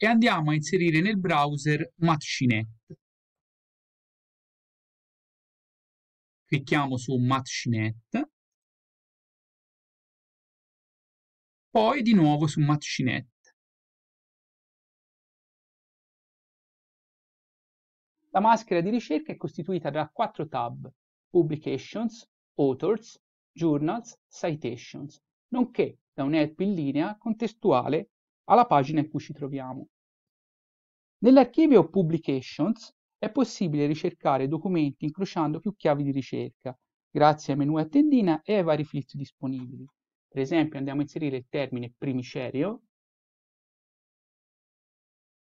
e andiamo a inserire nel browser Matchinet. Clicchiamo su Matchinet. Poi di nuovo su Matchinet. La maschera di ricerca è costituita da quattro tab, Publications, Authors, Journals, Citations, nonché da un help in linea contestuale alla pagina in cui ci troviamo. Nell'archivio Publications è possibile ricercare documenti incrociando più chiavi di ricerca, grazie ai menu a tendina e ai vari filtri disponibili. Per esempio andiamo a inserire il termine primicerio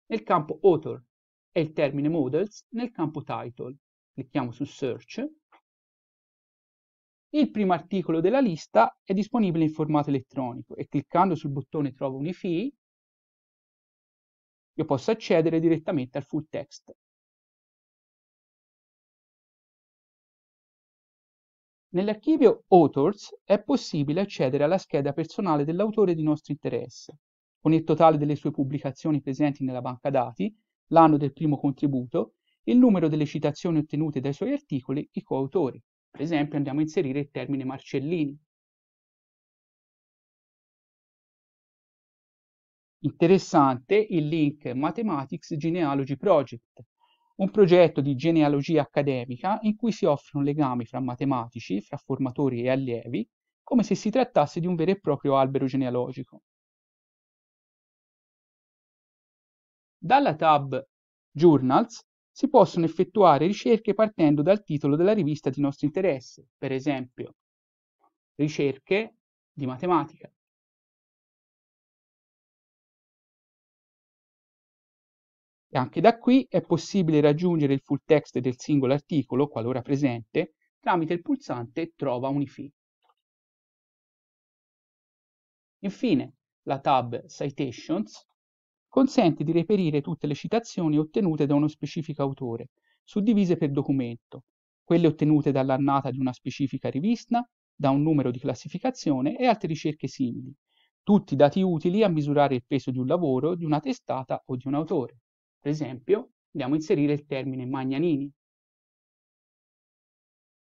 nel campo Author e il termine Models nel campo Title. Clicchiamo su Search. Il primo articolo della lista è disponibile in formato elettronico e cliccando sul bottone Trova un IFI io posso accedere direttamente al full text. Nell'archivio Authors è possibile accedere alla scheda personale dell'autore di nostro interesse, con il totale delle sue pubblicazioni presenti nella banca dati, l'anno del primo contributo, il numero delle citazioni ottenute dai suoi articoli, i coautori. Per esempio andiamo a inserire il termine Marcellini. Interessante il link Mathematics Genealogy Project, un progetto di genealogia accademica in cui si offrono legami fra matematici, fra formatori e allievi, come se si trattasse di un vero e proprio albero genealogico. Dalla tab Journals si possono effettuare ricerche partendo dal titolo della rivista di nostro interesse, per esempio ricerche di matematica. E anche da qui è possibile raggiungere il full text del singolo articolo, qualora presente, tramite il pulsante Trova Unifi. Infine, la tab Citations consente di reperire tutte le citazioni ottenute da uno specifico autore, suddivise per documento, quelle ottenute dall'annata di una specifica rivista, da un numero di classificazione e altre ricerche simili, tutti dati utili a misurare il peso di un lavoro, di una testata o di un autore. Per esempio, andiamo a inserire il termine Magnanini.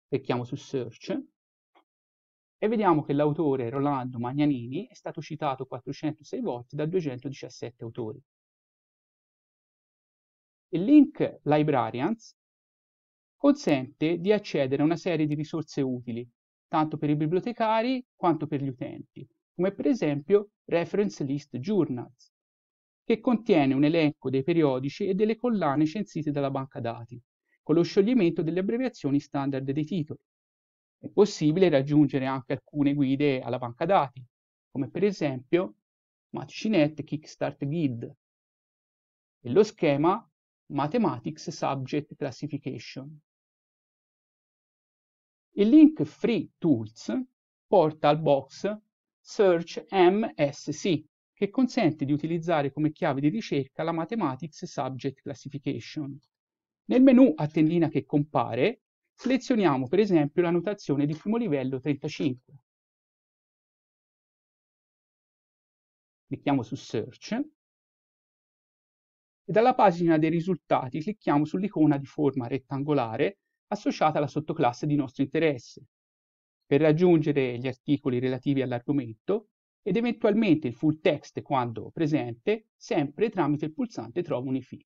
Clicchiamo su Search e vediamo che l'autore Rolando Magnanini è stato citato 406 volte da 217 autori. Il link Librarians consente di accedere a una serie di risorse utili, tanto per i bibliotecari quanto per gli utenti, come per esempio Reference List Journals, che contiene un elenco dei periodici e delle collane censite dalla banca dati, con lo scioglimento delle abbreviazioni standard dei titoli. È possibile raggiungere anche alcune guide alla banca dati, come per esempio Matcinet Kickstart Guide e lo schema Mathematics Subject Classification. Il link Free Tools porta al box Search MSC che consente di utilizzare come chiave di ricerca la Mathematics Subject Classification. Nel menu a tendina che compare, selezioniamo per esempio la notazione di primo livello 35. Clicchiamo su Search e dalla pagina dei risultati clicchiamo sull'icona di forma rettangolare associata alla sottoclasse di nostro interesse. Per raggiungere gli articoli relativi all'argomento, ed eventualmente il full text quando presente, sempre tramite il pulsante Trovo un IFI.